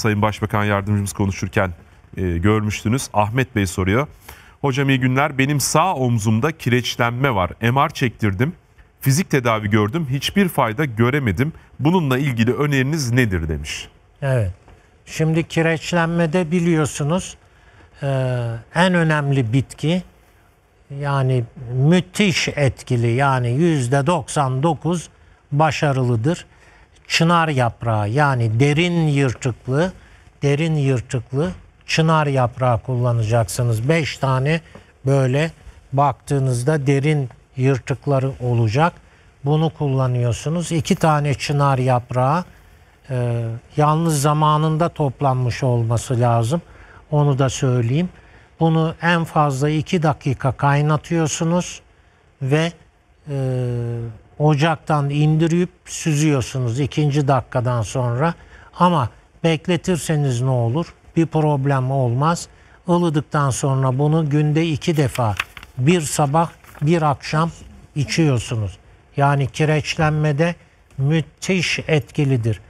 Sayın Başbakan Yardımcımız konuşurken e, görmüştünüz. Ahmet Bey soruyor. Hocam iyi günler. Benim sağ omzumda kireçlenme var. MR çektirdim. Fizik tedavi gördüm. Hiçbir fayda göremedim. Bununla ilgili öneriniz nedir demiş. Evet. Şimdi kireçlenmede biliyorsunuz e, en önemli bitki yani müthiş etkili yani yüzde %99 başarılıdır çınar yaprağı yani derin yırtıklı, derin yırtıklı çınar yaprağı kullanacaksınız. 5 tane böyle baktığınızda derin yırtıkları olacak. Bunu kullanıyorsunuz. 2 tane çınar yaprağı e, yalnız zamanında toplanmış olması lazım. Onu da söyleyeyim. Bunu en fazla 2 dakika kaynatıyorsunuz ve e, ocaktan indirip süzüyorsunuz ikinci dakikadan sonra. Ama bekletirseniz ne olur? Bir problem olmaz. Ilıdıktan sonra bunu günde iki defa bir sabah bir akşam içiyorsunuz. Yani kireçlenmede müthiş etkilidir.